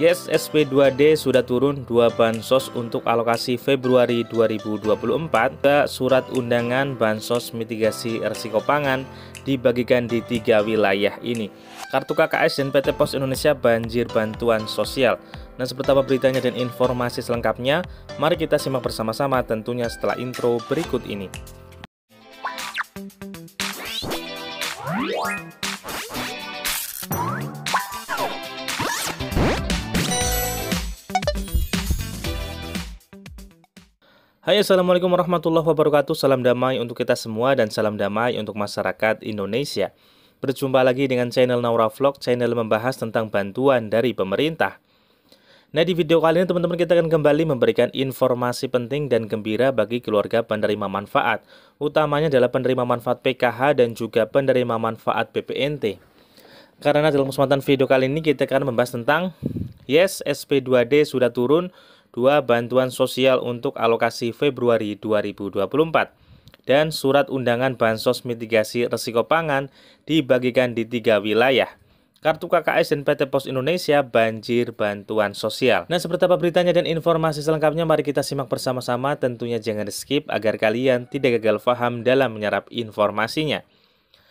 Yes, SP2D sudah turun dua bansos untuk alokasi Februari 2024 ke surat undangan bansos mitigasi risiko pangan dibagikan di tiga wilayah ini. Kartu KKS dan PT Pos Indonesia banjir bantuan sosial. Nah, seperti apa beritanya dan informasi selengkapnya, mari kita simak bersama-sama tentunya setelah intro berikut ini. Hai assalamualaikum warahmatullahi wabarakatuh Salam damai untuk kita semua dan salam damai untuk masyarakat Indonesia Berjumpa lagi dengan channel Naura Vlog Channel membahas tentang bantuan dari pemerintah Nah di video kali ini teman-teman kita akan kembali memberikan informasi penting dan gembira bagi keluarga penerima manfaat Utamanya adalah penerima manfaat PKH dan juga penerima manfaat BPNT Karena dalam kesempatan video kali ini kita akan membahas tentang Yes SP2D sudah turun 2. Bantuan sosial untuk alokasi Februari 2024 dan surat undangan Bansos Mitigasi Resiko Pangan dibagikan di tiga wilayah. Kartu KKS dan PT Pos Indonesia banjir bantuan sosial. Nah, seperti apa beritanya dan informasi selengkapnya, mari kita simak bersama-sama. Tentunya jangan skip agar kalian tidak gagal paham dalam menyerap informasinya.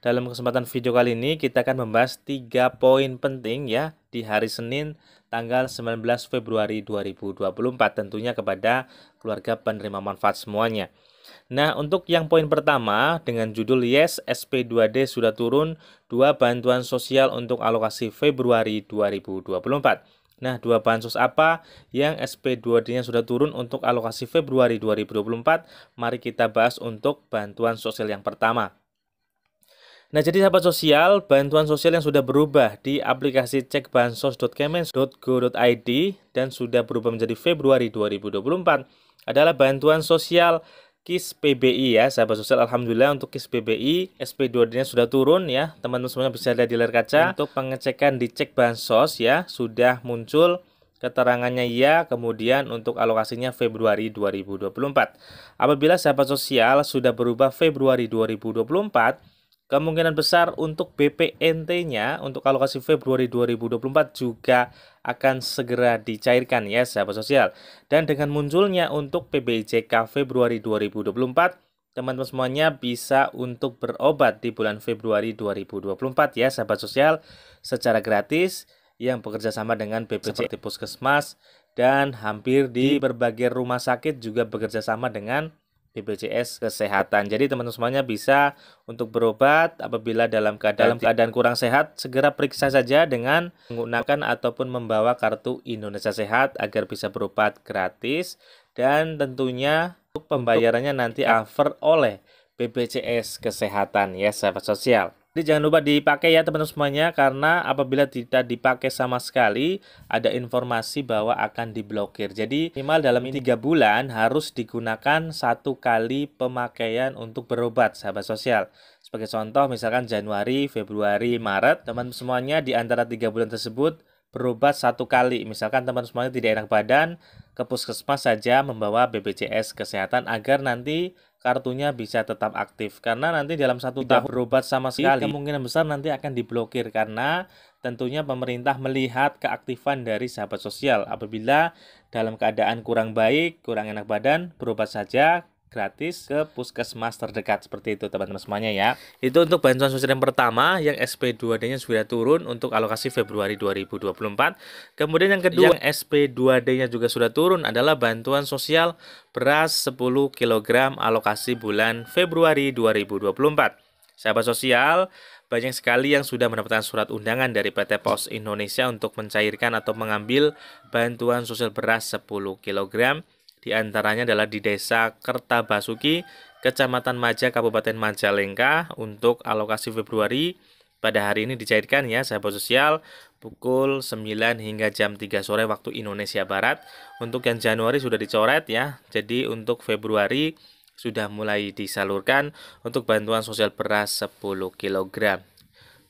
dalam kesempatan video kali ini kita akan membahas tiga poin penting ya di hari Senin tanggal 19 Februari 2024 tentunya kepada keluarga penerima manfaat semuanya. Nah, untuk yang poin pertama dengan judul Yes SP2D sudah turun dua bantuan sosial untuk alokasi Februari 2024. Nah, dua bansos apa yang SP2D-nya sudah turun untuk alokasi Februari 2024? Mari kita bahas untuk bantuan sosial yang pertama. Nah, jadi sahabat sosial, bantuan sosial yang sudah berubah di aplikasi cekbansos.kemens.go.id dan sudah berubah menjadi Februari 2024 adalah bantuan sosial KIS PBI ya, sahabat sosial alhamdulillah untuk KIS PBI SP2D-nya sudah turun ya. Teman-teman semuanya bisa lihat di layar kaca untuk pengecekan di cek bansos ya, sudah muncul keterangannya ya, kemudian untuk alokasinya Februari 2024. Apabila sahabat sosial sudah berubah Februari 2024, kemungkinan besar untuk BPNT-nya untuk alokasi Februari 2024 juga akan segera dicairkan ya sahabat sosial. Dan dengan munculnya untuk PBJK Februari 2024, teman-teman semuanya bisa untuk berobat di bulan Februari 2024 ya sahabat sosial secara gratis yang bekerja sama dengan BPJ seperti Puskesmas dan hampir di berbagai rumah sakit juga bekerja sama dengan BPJS Kesehatan. Jadi teman-teman semuanya bisa untuk berobat apabila dalam keadaan, dalam keadaan kurang sehat, segera periksa saja dengan menggunakan ataupun membawa kartu Indonesia Sehat agar bisa berobat gratis dan tentunya pembayarannya nanti cover oleh BPJS Kesehatan ya sahabat sosial. Jadi jangan lupa dipakai ya teman-teman semuanya karena apabila tidak dipakai sama sekali ada informasi bahwa akan diblokir. Jadi minimal dalam 3 bulan harus digunakan satu kali pemakaian untuk berobat sahabat sosial. Sebagai contoh misalkan Januari, Februari, Maret teman semuanya di antara 3 bulan tersebut berobat satu kali. Misalkan teman semuanya tidak enak badan ke puskesmas saja membawa BPJS kesehatan agar nanti kartunya bisa tetap aktif karena nanti dalam satu tidak tahun berobat sama sekali kemungkinan besar nanti akan diblokir karena tentunya pemerintah melihat keaktifan dari sahabat sosial apabila dalam keadaan kurang baik kurang enak badan berobat saja gratis ke puskesmas terdekat seperti itu teman-teman semuanya ya itu untuk bantuan sosial yang pertama yang SP2D nya sudah turun untuk alokasi Februari 2024 kemudian yang kedua yang SP2D nya juga sudah turun adalah bantuan sosial beras 10 kg alokasi bulan Februari 2024 sahabat sosial banyak sekali yang sudah mendapatkan surat undangan dari PT Pos Indonesia untuk mencairkan atau mengambil bantuan sosial beras 10 kg di antaranya adalah di Desa Kertabasuki, Kecamatan Maja, Kabupaten Majalengka untuk alokasi Februari pada hari ini dicairkan ya sahabat sosial pukul 9 hingga jam 3 sore waktu Indonesia Barat. Untuk yang Januari sudah dicoret ya. Jadi untuk Februari sudah mulai disalurkan untuk bantuan sosial beras 10 kg.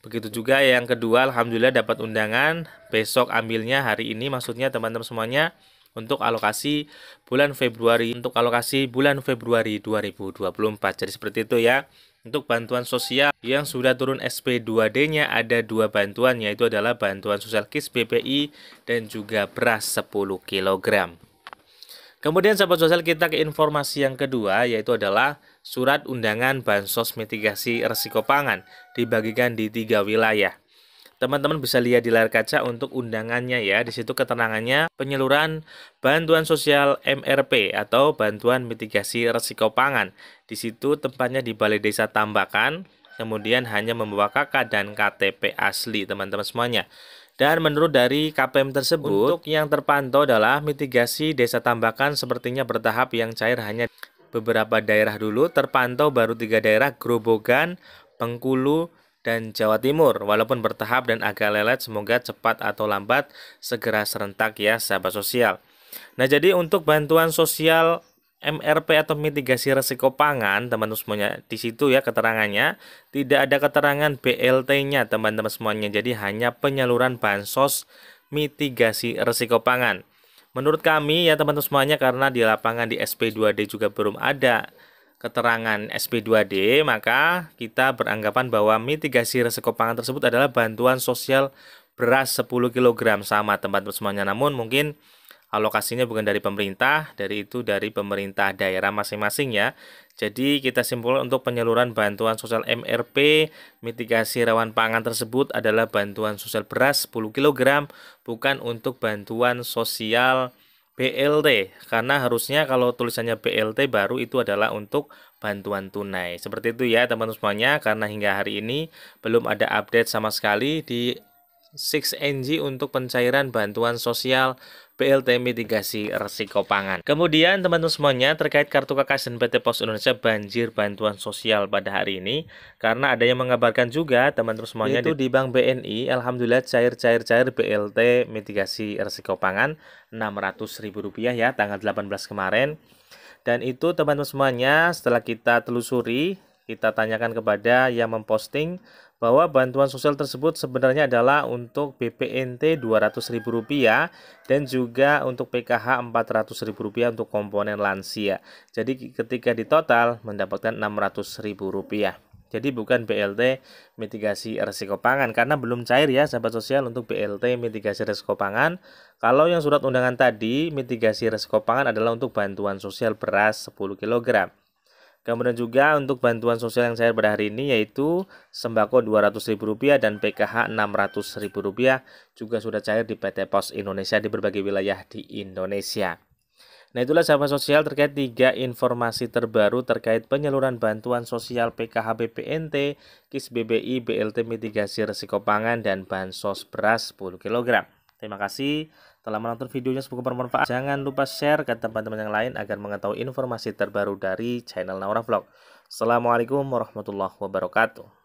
Begitu juga yang kedua, alhamdulillah dapat undangan. Besok ambilnya hari ini, maksudnya teman-teman semuanya untuk alokasi bulan Februari untuk alokasi bulan Februari 2024. Jadi seperti itu ya. Untuk bantuan sosial yang sudah turun SP2D-nya ada dua bantuan yaitu adalah bantuan sosial KIS BPI dan juga beras 10 kg. Kemudian sahabat sosial kita ke informasi yang kedua yaitu adalah surat undangan bansos mitigasi resiko pangan dibagikan di tiga wilayah teman-teman bisa lihat di layar kaca untuk undangannya ya. Di situ keterangannya penyeluruhan bantuan sosial MRP atau bantuan mitigasi resiko pangan. Di situ tempatnya di Balai Desa Tambakan, kemudian hanya membawa KK dan KTP asli teman-teman semuanya. Dan menurut dari KPM tersebut, untuk yang terpantau adalah mitigasi desa tambakan sepertinya bertahap yang cair hanya beberapa daerah dulu, terpantau baru tiga daerah, Grobogan, Bengkulu, dan Jawa Timur. Walaupun bertahap dan agak lelet, semoga cepat atau lambat segera serentak ya sahabat sosial. Nah jadi untuk bantuan sosial MRP atau mitigasi resiko pangan teman-teman semuanya di situ ya keterangannya tidak ada keterangan BLT-nya teman-teman semuanya jadi hanya penyaluran bansos mitigasi resiko pangan. Menurut kami ya teman-teman semuanya karena di lapangan di SP2D juga belum ada keterangan SP2D, maka kita beranggapan bahwa mitigasi resiko pangan tersebut adalah bantuan sosial beras 10 kg sama tempat semuanya. Namun mungkin alokasinya bukan dari pemerintah, dari itu dari pemerintah daerah masing-masing ya. Jadi kita simpulkan untuk penyaluran bantuan sosial MRP, mitigasi rawan pangan tersebut adalah bantuan sosial beras 10 kg, bukan untuk bantuan sosial BLT karena harusnya kalau tulisannya BLT baru itu adalah untuk bantuan tunai. Seperti itu ya teman-teman semuanya karena hingga hari ini belum ada update sama sekali di 6NG untuk pencairan bantuan sosial BLT mitigasi resiko pangan. Kemudian teman-teman semuanya terkait kartu dan PT Pos Indonesia banjir bantuan sosial pada hari ini karena ada yang mengabarkan juga teman-teman semuanya itu di Bank BNI alhamdulillah cair-cair-cair BLT mitigasi resiko pangan Rp600.000 ya tanggal 18 kemarin. Dan itu teman-teman semuanya setelah kita telusuri kita tanyakan kepada yang memposting bahwa bantuan sosial tersebut sebenarnya adalah untuk BPNT Rp200.000 dan juga untuk PKH Rp400.000 untuk komponen lansia. Jadi ketika ditotal mendapatkan Rp600.000. Jadi bukan BLT mitigasi resiko pangan karena belum cair ya sahabat sosial untuk BLT mitigasi resiko pangan. Kalau yang surat undangan tadi mitigasi resiko pangan adalah untuk bantuan sosial beras 10 kg. Kemudian juga untuk bantuan sosial yang saya pada hari ini yaitu sembako Rp200.000 dan PKH Rp600.000 juga sudah cair di PT Pos Indonesia di berbagai wilayah di Indonesia. Nah itulah sahabat sosial terkait tiga informasi terbaru terkait penyaluran bantuan sosial PKH BPNT, KIS BBI, BLT mitigasi resiko pangan, dan bansos beras 10 kg. Terima kasih telah menonton videonya semoga bermanfaat. Jangan lupa share ke teman-teman yang lain agar mengetahui informasi terbaru dari channel Naura Vlog. Assalamualaikum warahmatullahi wabarakatuh.